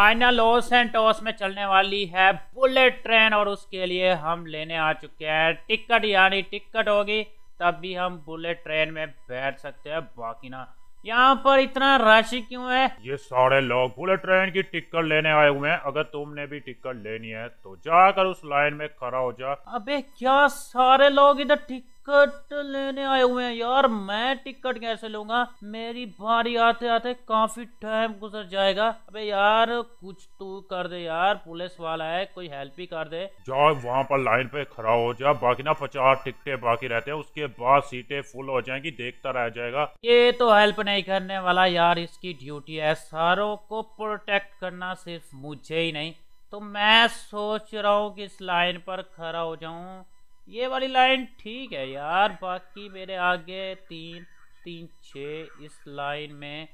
आयना Los Santos में चलने वाली है बुलेट ट्रेन और उसके लिए हम लेने आ चुके हैं टिकट यानी टिकट होगी तब भी हम बुलेट ट्रेन में बैठ सकते हैं बाकी ना यहाँ पर इतना राशि क्यों है ये सारे लोग बुलेट ट्रेन की टिकट लेने आए हुए हैं अगर तुमने भी टिकट लेनी है तो जाकर उस लाइन में खड़ा हो जा अबे क्या सारे लोग इधर टिकट टिकट लेने आए हुए हैं यार मैं टिकट कैसे लूंगा मेरी बारी आते आते काफी टाइम गुजर जाएगा अबे यार कुछ तू कर दे यार पुलिस वाला है कोई हेल्प ही कर दे जाओ वहाँ पर लाइन पे खड़ा हो जा बाकी ना पचास टिकटे बाकी रहते हैं उसके बाद सीटें फुल हो जाएंगी देखता रह जाएगा ये तो हेल्प नहीं करने वाला यार इसकी ड्यूटी है सारों को प्रोटेक्ट करना सिर्फ मुझे ही नहीं तो मैं सोच रहा हूँ कि इस लाइन पर खड़ा हो जाऊं ये वाली लाइन ठीक है यार बाकी मेरे आगे तीन तीन छः इस लाइन में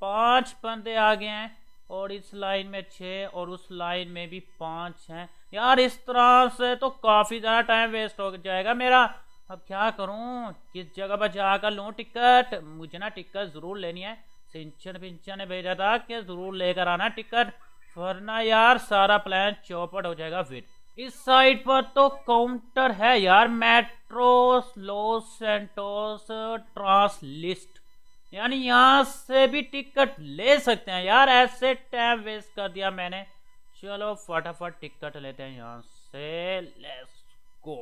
पांच बंदे आगे हैं और इस लाइन में छः और उस लाइन में भी पांच हैं यार इस तरह से तो काफ़ी ज़्यादा टाइम वेस्ट हो जाएगा मेरा अब क्या करूँ किस जगह पर जाकर लूँ टिकट मुझे ना टिकट ज़रूर लेनी है सिंचन पिंचन ने भेजा था कि ज़रूर लेकर आना टिकट वरना यार सारा प्लान चौपट हो जाएगा फिर इस साइड पर तो काउंटर है यार मेट्रोस लॉस सेंटोस ट्रांसलिस्ट यानी यहाँ से भी टिकट ले सकते हैं यार ऐसे टाइम वेस्ट कर दिया मैंने चलो फटाफट टिकट लेते हैं यहाँ से let's go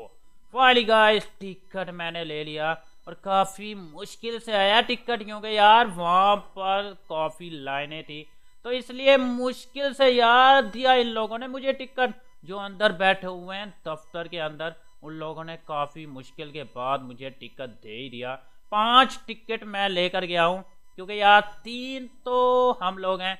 finally guys ticket मैंने ले लिया और काफ़ी मुश्किल से आया टिकट क्योंकि यार वहाँ पर काफ़ी लाइनें थी तो इसलिए मुश्किल से यार दिया इन लोगों ने मुझे टिकट जो अंदर बैठे हुए हैं दफ्तर के अंदर उन लोगों ने काफ़ी मुश्किल के बाद मुझे टिकट दे ही दिया पांच टिकट मैं लेकर गया हूँ क्योंकि यार तीन तो हम लोग हैं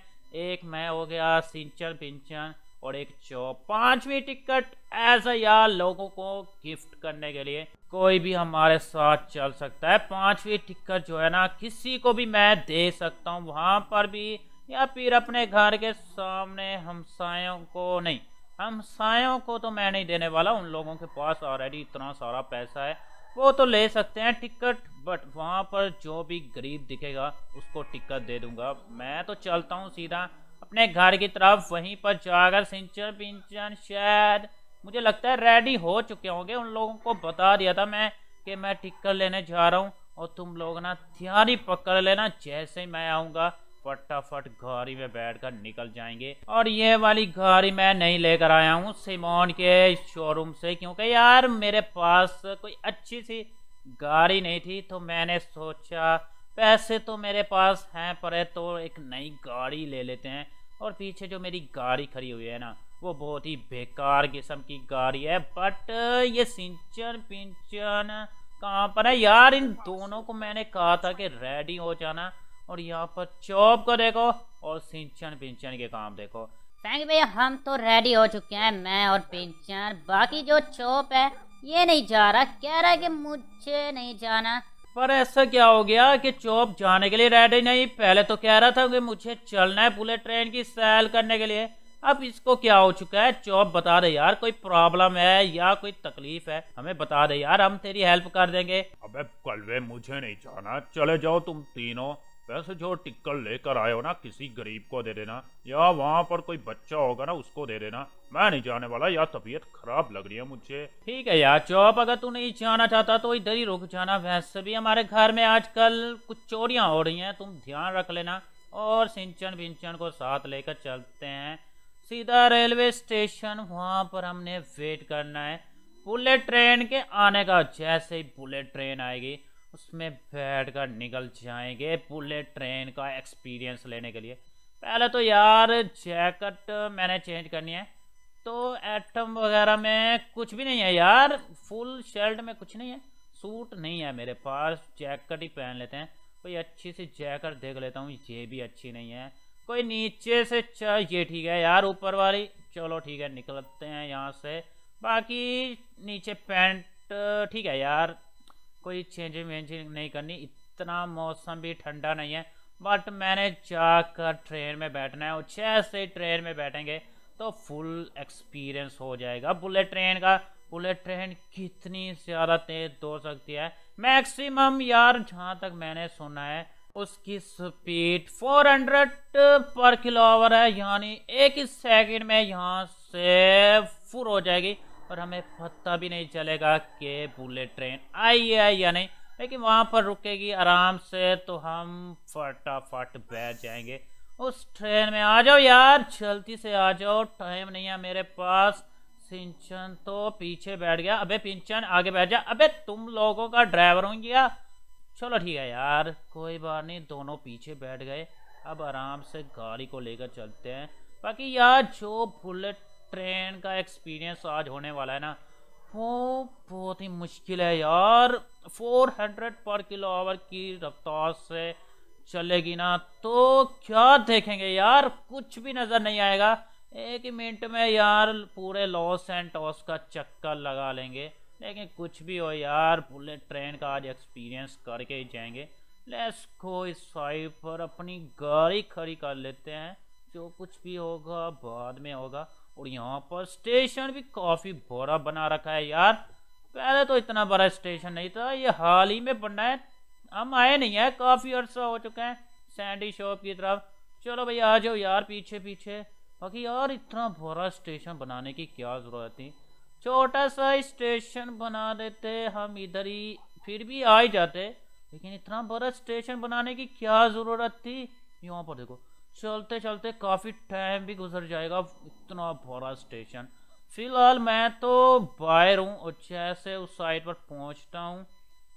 एक मैं हो गया सिंचन पिंचन और एक चौ पांचवी टिकट ऐसा यार लोगों को गिफ्ट करने के लिए कोई भी हमारे साथ चल सकता है पांचवी टिकट जो है ना किसी को भी मैं दे सकता हूँ वहाँ पर भी या फिर अपने घर के सामने हमसायों को नहीं हमसायों को तो मैं नहीं देने वाला उन लोगों के पास ऑलरेडी इतना सारा पैसा है वो तो ले सकते हैं टिकट बट वहाँ पर जो भी गरीब दिखेगा उसको टिकट दे दूंगा मैं तो चलता हूँ सीधा अपने घर की तरफ वहीं पर जाकर सिंचन पिंचन शायद मुझे लगता है रेडी हो चुके होंगे उन लोगों को बता दिया था मैं कि मैं टिकट लेने जा रहा हूँ और तुम लोग ना तैयारी पकड़ लेना जैसे ही मैं आऊँगा फटाफट गाड़ी में बैठकर निकल जाएंगे और ये वाली गाड़ी मैं नहीं लेकर आया हूँ सिमोन के शोरूम से क्योंकि यार मेरे पास कोई अच्छी सी गाड़ी नहीं थी तो मैंने सोचा पैसे तो मेरे पास हैं पर तो एक नई गाड़ी ले लेते हैं और पीछे जो मेरी गाड़ी खड़ी हुई है ना वो बहुत ही बेकार किस्म की गाड़ी है बट ये सिंचन पिंचन कहाँ पर है यार इन दोनों को मैंने कहा था कि रेडी हो जाना और यहाँ पर चौप को देखो और सिंचन पिंचन के काम देखो फैंक भैया हम तो रेडी हो चुके हैं मैं और पिंचन बाकी जो चौप है ये नहीं जा रहा कह रहा है कि मुझे नहीं जाना पर ऐसा क्या हो गया कि चौप जाने के लिए रेडी नहीं पहले तो कह रहा था कि मुझे चलना है बुलेट ट्रेन की सैल करने के लिए अब इसको क्या हो चुका है चौप बता दे यार कोई प्रॉब्लम है या कोई तकलीफ है हमें बता दे यार हम तेरी हेल्प कर देंगे अबे कलवे मुझे नहीं जाना चले जाओ तुम तीनों वैसे जो टिक्कल लेकर आए हो ना किसी गरीब को दे देना या वहाँ पर कोई बच्चा होगा ना उसको दे देना मैं नहीं जाने वाला यार तबीयत खराब लग रही है मुझे ठीक है यार चौप अगर तू नहीं जाना चाहता तो इधर ही रुक जाना वैसे भी हमारे घर में आजकल कुछ चोरियाँ हो रही हैं तुम ध्यान रख लेना और सिंचन विंचन को साथ लेकर चलते हैं सीधा रेलवे स्टेशन वहाँ पर हमने वेट करना है बुलेट ट्रेन के आने का जैसे ही बुलेट ट्रेन आएगी उसमें बैठ कर निकल जाएंगे पूरे ट्रेन का एक्सपीरियंस लेने के लिए पहले तो यार जैकेट मैंने चेंज करनी है तो एटम वगैरह में कुछ भी नहीं है यार फुल शर्ट में कुछ नहीं है सूट नहीं है मेरे पास जैकेट ही पहन लेते हैं कोई अच्छी सी जैकेट देख लेता हूँ ये भी अच्छी नहीं है कोई नीचे से ये ठीक है यार ऊपर वाली चलो ठीक है निकलते हैं यहाँ से बाकी नीचे पैंट ठीक है यार कोई चेंजिंग वेंजिंग नहीं करनी इतना मौसम भी ठंडा नहीं है बट मैंने जाकर ट्रेन में बैठना है और जैसे ट्रेन में बैठेंगे तो फुल एक्सपीरियंस हो जाएगा बुलेट ट्रेन का बुलेट ट्रेन कितनी ज़्यादा तेज़ दौड़ सकती है मैक्सिमम यार जहाँ तक मैंने सुना है उसकी स्पीड 400 पर किलो आवर है यानी एक ही सेकंड में यहाँ से फुर हो जाएगी और हमें पता भी नहीं चलेगा कि बुलेट ट्रेन आई है या नहीं लेकिन वहाँ पर रुकेगी आराम से तो हम फटाफट बैठ जाएंगे उस ट्रेन में आ जाओ यार जल्दी से आ जाओ टाइम नहीं है मेरे पास सिंचन तो पीछे बैठ गया अबे पिंचन आगे बैठ जा अबे तुम लोगों का ड्राइवर हूँ क्या चलो ठीक है यार कोई बात नहीं दोनों पीछे बैठ गए अब आराम से गाड़ी को लेकर चलते हैं बाकी यार जो बुलेट ट्रेन का एक्सपीरियंस आज होने वाला है ना वो बहुत ही मुश्किल है यार 400 पर किलो आवर की रफ्तार से चलेगी ना तो क्या देखेंगे यार कुछ भी नज़र नहीं आएगा एक ही मिनट में यार पूरे लॉस एंड टॉस का चक्कर लगा लेंगे लेकिन कुछ भी हो यार बुलेट ट्रेन का आज एक्सपीरियंस करके ही जाएंगे लेट्स को इस साइड पर अपनी गाड़ी खड़ी कर लेते हैं जो कुछ भी होगा बाद में होगा और यहाँ पर स्टेशन भी काफ़ी बड़ा बना रखा है यार पहले तो इतना बड़ा स्टेशन नहीं था ये हाल ही में बनना है हम आए नहीं है काफ़ी अरसा हो चुका है सैंडी शॉप की तरफ चलो भाई आ जाओ यार पीछे पीछे बाकी यार इतना बड़ा स्टेशन बनाने की क्या ज़रूरत थी छोटा सा स्टेशन बना देते हम इधर ही फिर भी आ ही जाते लेकिन इतना बड़ा स्टेशन बनाने की क्या ज़रूरत थी यहाँ पर देखो चलते चलते काफ़ी टाइम भी गुजर जाएगा इतना बड़ा स्टेशन फिलहाल मैं तो बाहर हूँ और जैसे उस साइड पर पहुँचता हूँ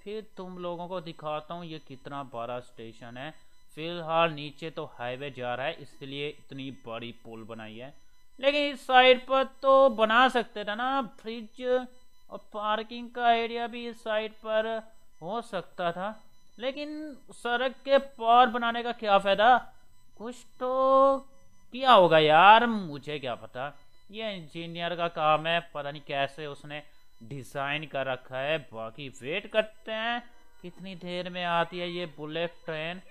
फिर तुम लोगों को दिखाता हूँ ये कितना बड़ा स्टेशन है फिलहाल नीचे तो हाईवे जा रहा है इसलिए इतनी बड़ी पुल बनाई है लेकिन इस साइड पर तो बना सकते थे ना फ्रिज और पार्किंग का एरिया भी इस साइड पर हो सकता था लेकिन सड़क के पार बनाने का क्या फ़ायदा कुछ तो किया होगा यार मुझे क्या पता ये इंजीनियर का काम है पता नहीं कैसे उसने डिज़ाइन कर रखा है बाकी वेट करते हैं कितनी देर में आती है ये बुलेट ट्रेन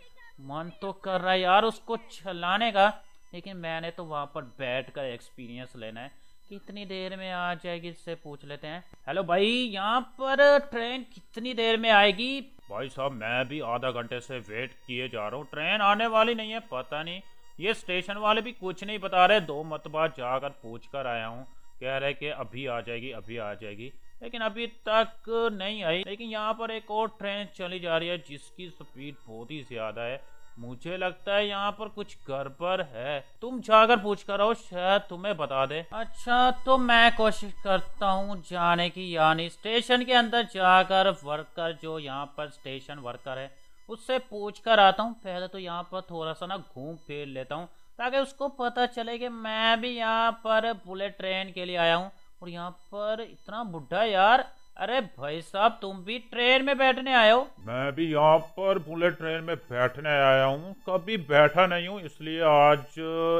मन तो कर रहा है यार उसको चलाने का लेकिन मैंने तो वहाँ पर बैठ कर एक्सपीरियंस लेना है कितनी देर में आ जाएगी इससे पूछ लेते हैं हेलो भाई यहाँ पर ट्रेन कितनी देर में आएगी भाई साहब मैं भी आधा घंटे से वेट किए जा रहा हूँ ट्रेन आने वाली नहीं है पता नहीं ये स्टेशन वाले भी कुछ नहीं बता रहे दो मतबा जाकर पूछ कर आया हूँ कह रहे कि अभी आ जाएगी अभी आ जाएगी लेकिन अभी तक नहीं आई लेकिन यहाँ पर एक और ट्रेन चली जा रही है जिसकी स्पीड बहुत ही ज़्यादा है मुझे लगता है यहाँ पर कुछ गड़बड़ है तुम जाकर पूछ कर आओ शायद तुम्हें बता दे अच्छा तो मैं कोशिश करता हूँ जाने की यानी स्टेशन के अंदर जाकर वर्कर जो यहाँ पर स्टेशन वर्कर है उससे पूछ कर आता हूँ पहले तो यहाँ पर थोड़ा सा ना घूम फिर लेता हूँ ताकि उसको पता चले कि मैं भी यहाँ पर बुलेट ट्रेन के लिए आया हूँ और यहाँ पर इतना बुढ़ा यार अरे भाई साहब तुम भी ट्रेन में बैठने आए हो मैं भी यहाँ पर बुलेट ट्रेन में बैठने आया हूँ कभी बैठा नहीं हूँ इसलिए आज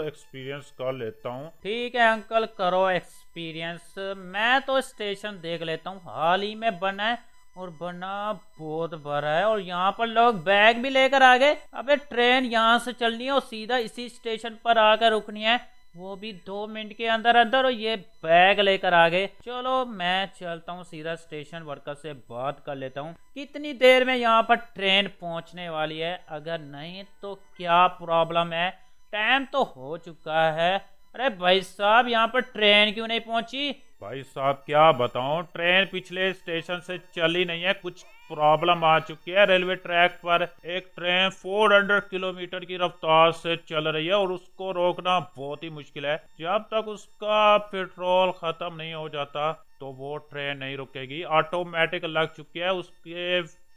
एक्सपीरियंस कर लेता हूँ ठीक है अंकल करो एक्सपीरियंस मैं तो स्टेशन देख लेता हूँ हाल ही में बना है और बना बहुत बड़ा है और यहाँ पर लोग बैग भी लेकर आ गए अबे ट्रेन यहाँ से चलनी है और सीधा इसी स्टेशन पर आकर रुकनी है वो भी दो मिनट के अंदर अंदर और ये बैग लेकर आ गए चलो मैं चलता हूँ सीधा स्टेशन वर्कर से बात कर लेता हूँ कितनी देर में यहाँ पर ट्रेन पहुँचने वाली है अगर नहीं तो क्या प्रॉब्लम है टाइम तो हो चुका है अरे भाई साहब यहाँ पर ट्रेन क्यों नहीं पहुँची भाई साहब क्या बताऊँ ट्रेन पिछले स्टेशन से चली नहीं है कुछ प्रॉब्लम आ चुकी है रेलवे ट्रैक पर एक ट्रेन 400 किलोमीटर की रफ्तार से चल रही है और उसको रोकना बहुत ही मुश्किल है जब तक उसका पेट्रोल खत्म नहीं हो जाता तो वो ट्रेन नहीं रुकेगी ऑटोमेटिक लग चुकी है उसके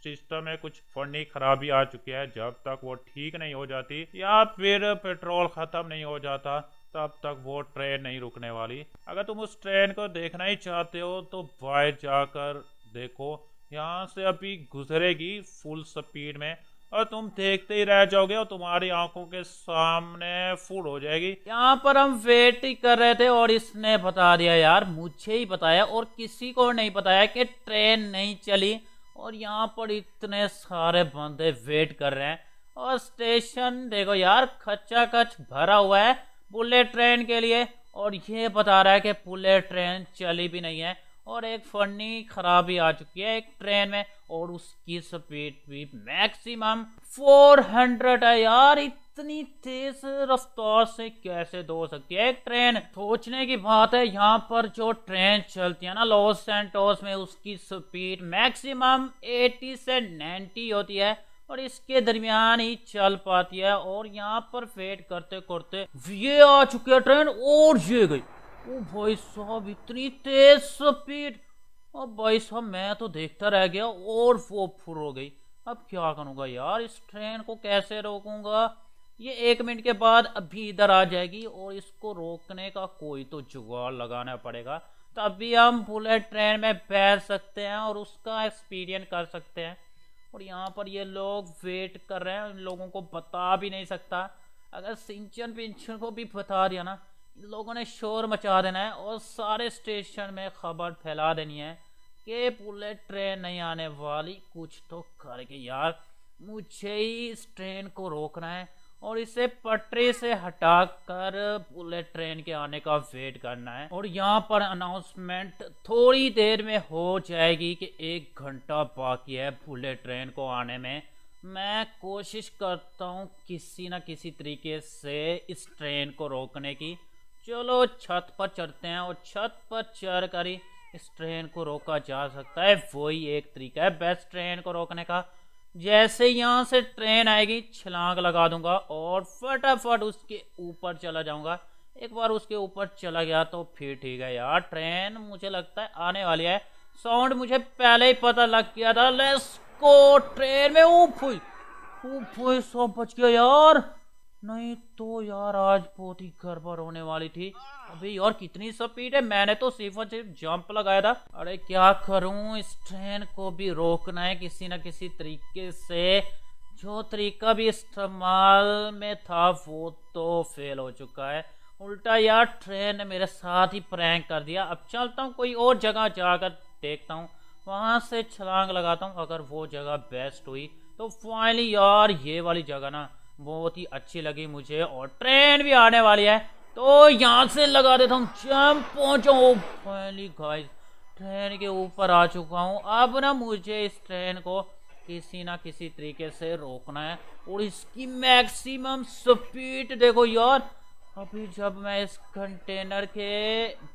सिस्टम में कुछ फंडी खराबी आ चुकी है जब तक वो ठीक नहीं हो जाती या फिर पेट्रोल खत्म नहीं हो जाता तब तक वो ट्रेन नहीं रुकने वाली अगर तुम उस ट्रेन को देखना ही चाहते हो तो बाहर जाकर देखो यहाँ से अभी गुजरेगी फुल स्पीड में और तुम देखते ही रह जाओगे और तुम्हारी आंखों के सामने फूड हो जाएगी यहाँ पर हम वेट ही कर रहे थे और इसने बता दिया यार मुझे ही बताया और किसी को नहीं बताया कि ट्रेन नहीं चली और यहाँ पर इतने सारे बंदे वेट कर रहे हैं और स्टेशन देखो यार खच्चा खच भरा हुआ है बुलेट ट्रेन के लिए और ये बता रहा है कि बुलेट ट्रेन चली भी नहीं है और एक फनी खराबी आ चुकी है एक ट्रेन में और उसकी स्पीड भी मैक्सिमम 400 है यार इतनी तेज रफ्तार से कैसे दौड़ सकती है एक ट्रेन सोचने की बात है यहाँ पर जो ट्रेन चलती है ना लॉस सेंटोस में उसकी स्पीड मैक्सिमम 80 से 90 होती है और इसके दरमियान ही चल पाती है और यहाँ पर फेट करते करते ये आ चुकी है ट्रेन और ये गई ओ भाई साहब इतनी तेज स्पीड अब भाई साहब मैं तो देखता रह गया और वो फुर हो गई अब क्या करूँगा यार इस ट्रेन को कैसे रोकूंगा ये एक मिनट के बाद अभी इधर आ जाएगी और इसको रोकने का कोई तो जुगाड़ लगाना पड़ेगा तभी हम बुलेट ट्रेन में बैठ सकते हैं और उसका एक्सपीरियंस कर सकते हैं और यहाँ पर ये लोग वेट कर रहे हैं उन लोगों को बता भी नहीं सकता अगर सिंचन पिंचन को भी बता दिया ना लोगों ने शोर मचा देना है और सारे स्टेशन में खबर फैला देनी है कि बुलेट ट्रेन नहीं आने वाली कुछ तो करके यार मुझे ही इस ट्रेन को रोकना है और इसे पटरी से हटा कर बुलेट ट्रेन के आने का वेट करना है और यहाँ पर अनाउंसमेंट थोड़ी देर में हो जाएगी कि एक घंटा बाकी है बुलेट ट्रेन को आने में मैं कोशिश करता हूँ किसी न किसी तरीके से इस ट्रेन को रोकने की चलो छत पर चढ़ते हैं और छत पर चढ़ कर ही इस ट्रेन को रोका जा सकता है वही एक तरीका है बेस्ट ट्रेन को रोकने का जैसे यहाँ से ट्रेन आएगी छलांग लगा दूंगा और फटाफट उसके ऊपर चला जाऊंगा एक बार उसके ऊपर चला गया तो फिर ठीक है यार ट्रेन मुझे लगता है आने वाली है साउंड मुझे पहले ही पता लग गया था लेस को ट्रेन में ऊपर हुई सौ बच गया यार नहीं तो यार आज बहुत ही गड़बड़ होने वाली थी अभी और कितनी स्पीड है मैंने तो सिर्फ और सिर्फ जंप लगाया था अरे क्या करूं इस ट्रेन को भी रोकना है किसी न किसी तरीके से जो तरीका भी इस्तेमाल में था वो तो फेल हो चुका है उल्टा यार ट्रेन ने मेरे साथ ही प्रैंक कर दिया अब चलता हूँ कोई और जगह जाकर देखता हूँ वहाँ से छलांग लगाता हूँ अगर वो जगह बेस्ट हुई तो फाइनली यार ये वाली जगह ना बहुत ही अच्छी लगी मुझे और ट्रेन भी आने वाली है तो यहाँ से लगा देता हूँ जम पहुँचो गाइस ट्रेन के ऊपर आ चुका हूँ अब ना मुझे इस ट्रेन को किसी ना किसी तरीके से रोकना है और इसकी मैक्सिमम स्पीड देखो यार अभी जब मैं इस कंटेनर के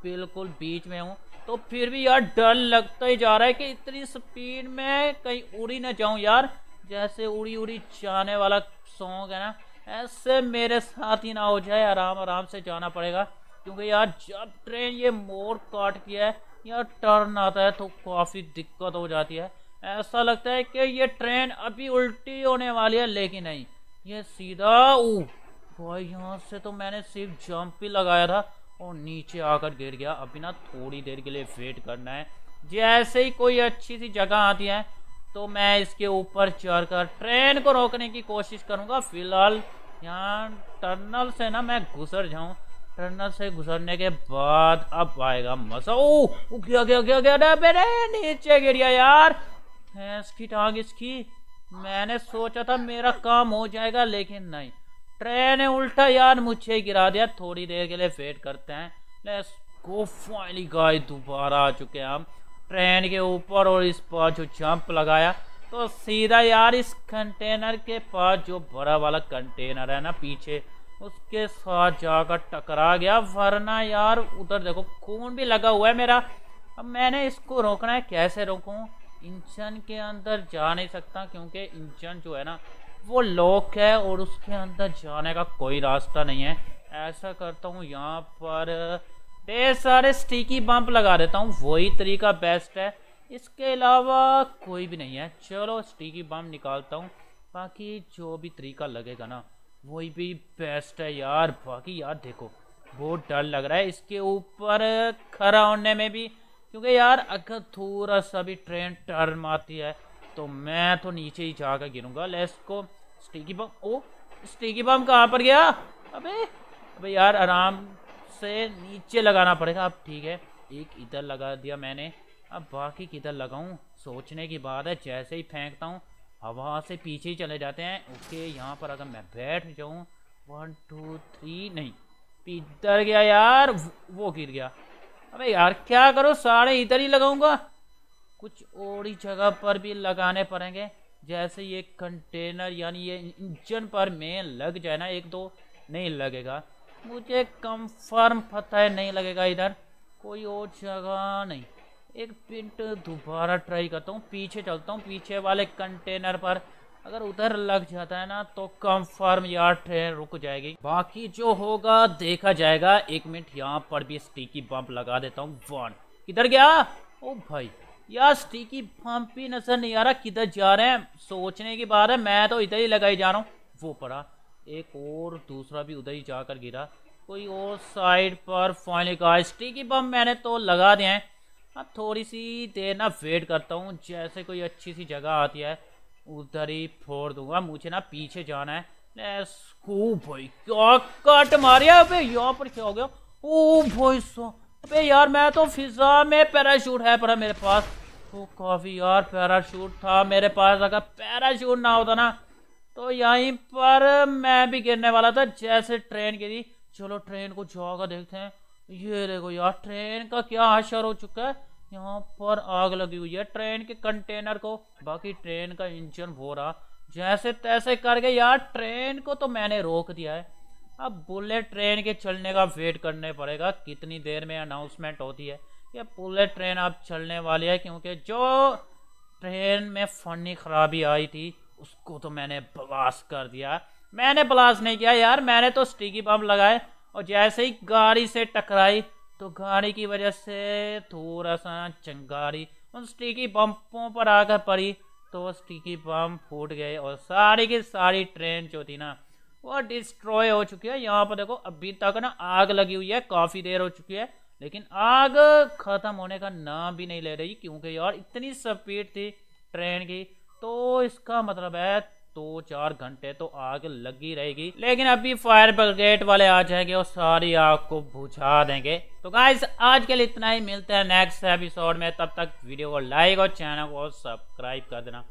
बिल्कुल बीच में हूँ तो फिर भी यार डर लगता ही जा रहा है कि इतनी स्पीड में कहीं उड़ी ना जाऊँ यार जैसे उड़ी उड़ी जाने वाला सॉन्ग है ना ऐसे मेरे साथ ही ना हो जाए आराम आराम से जाना पड़ेगा क्योंकि यार जब ट्रेन ये मोड़ काट किया है या टर्न आता है तो काफ़ी दिक्कत हो जाती है ऐसा लगता है कि ये ट्रेन अभी उल्टी होने वाली है लेकिन नहीं ये सीधा ऊ भाई यहाँ से तो मैंने सिर्फ जंप ही लगाया था और नीचे आकर गिर गया अभी ना थोड़ी देर के लिए वेट करना है जैसे ही कोई अच्छी सी जगह आती है तो मैं इसके ऊपर चढ़कर ट्रेन को रोकने की कोशिश करूँगा फिलहाल यहाँ टनल से ना मैं गुजर जाऊँ टनल से गुजरने के बाद अब आएगा मजा ओ गया गया गया गया मेरे नीचे गिर गया यार भैंस की टांग इसकी मैंने सोचा था मेरा काम हो जाएगा लेकिन नहीं ट्रेन ने उल्टा यार मुझे गिरा दिया थोड़ी देर के लिए वेट करते हैं लेट्स गो फाइनली गाइस दोबारा आ चुके हैं हम ट्रेन के ऊपर और इस पर जो जंप लगाया तो सीधा यार इस कंटेनर के पास जो बड़ा वाला कंटेनर है ना पीछे उसके साथ जाकर टकरा गया वरना यार उधर देखो खून भी लगा हुआ है मेरा अब मैंने इसको रोकना है कैसे रोकूं इंजन के अंदर जा नहीं सकता क्योंकि इंजन जो है ना वो लॉक है और उसके अंदर जाने का कोई रास्ता नहीं है ऐसा करता हूँ यहाँ पर ढेर सारे स्टिकी बम्प लगा देता हूँ वही तरीका बेस्ट है इसके अलावा कोई भी नहीं है चलो स्टिकी बम्प निकालता हूँ बाकी जो भी तरीका लगेगा ना वही भी बेस्ट है यार बाकी यार देखो बहुत डर लग रहा है इसके ऊपर खड़ा होने में भी क्योंकि यार अगर थोड़ा सा भी ट्रेन टर्न मारती है तो मैं तो नीचे ही जाकर गिरूंगा लेस को स्टिकी बम ओ स्टिकी बम कहाँ पर गया अबे अबे यार आराम से नीचे लगाना पड़ेगा अब ठीक है एक इधर लगा दिया मैंने अब बाकी किधर लगाऊं सोचने की बात है जैसे ही फेंकता हूँ हवा से पीछे ही चले जाते हैं ओके यहाँ पर अगर मैं बैठ जाऊँ वन टू थ्री नहीं इधर गया यार वो गिर गया अबे यार क्या करो सारे इधर ही लगाऊंगा कुछ और ही जगह पर भी लगाने पड़ेंगे जैसे ये कंटेनर यानी ये इंजन पर मेन लग जाए ना एक दो नहीं लगेगा मुझे कंफर्म पता है नहीं लगेगा इधर कोई और जगह नहीं एक प्रिंट दोबारा ट्राई करता हूँ पीछे चलता हूँ पीछे वाले कंटेनर पर अगर उधर लग जाता है ना तो कंफर्म यार ट्रेन रुक जाएगी बाकी जो होगा देखा जाएगा एक मिनट यहाँ पर भी स्टिकी बम्प लगा देता हूँ वन किधर गया ओ भाई यार स्टिकी बम्प ही नज़र नहीं आ रहा किधर जा रहे हैं सोचने की बात है मैं तो इधर ही लगाई जा रहा हूँ वो पड़ा एक और दूसरा भी उधर ही जाकर गिरा कोई और साइड पर फाइनली का स्टिकी बम मैंने तो लगा दिया है अब थोड़ी सी देर ना वेट करता हूँ जैसे कोई अच्छी सी जगह आती है उधर ही फोड़ दूंगा मुझे ना पीछे जाना है भाई क्या कट मारिया अबे यहाँ पर क्या हो गया ओ भाई सो अबे यार मैं तो फिजा में पैराशूट है पर मेरे पास तो काफ़ी यार पैराशूट था मेरे पास अगर पैराशूट ना होता ना तो यहीं पर मैं भी गिरने वाला था जैसे ट्रेन गिरी चलो ट्रेन को जाकर देखते हैं ये देखो यार ट्रेन का क्या असर हो चुका है यहाँ पर आग लगी हुई है ट्रेन के कंटेनर को बाकी ट्रेन का इंजन हो रहा जैसे तैसे करके यार ट्रेन को तो मैंने रोक दिया है अब बुलेट ट्रेन के चलने का वेट करने पड़ेगा कितनी देर में अनाउंसमेंट होती है कि बुलेट ट्रेन अब चलने वाली है क्योंकि जो ट्रेन में फनी खराबी आई थी उसको तो मैंने ब्लास्ट कर दिया मैंने ब्लास्ट नहीं किया यार मैंने तो स्टिकी बम लगाए और जैसे ही गाड़ी से टकराई तो गाड़ी की वजह से थोड़ा सा चंगारी उन स्टिकी बम्पों पर आकर पड़ी तो स्टिकी बम फूट गए और सारी की सारी ट्रेन जो थी ना वो डिस्ट्रॉय हो चुकी है यहाँ पर देखो अभी तक ना आग लगी हुई है काफ़ी देर हो चुकी है लेकिन आग ख़त्म होने का नाम भी नहीं ले रही क्योंकि यार इतनी स्पीड थी ट्रेन की तो इसका मतलब है दो तो चार घंटे तो आग लगी रहेगी लेकिन अभी फायर ब्रिगेड वाले आ जाएंगे और सारी आग को बुझा देंगे तो गाइस आज के लिए इतना ही मिलता है नेक्स्ट एपिसोड में तब तक वीडियो को लाइक और चैनल को सब्सक्राइब कर देना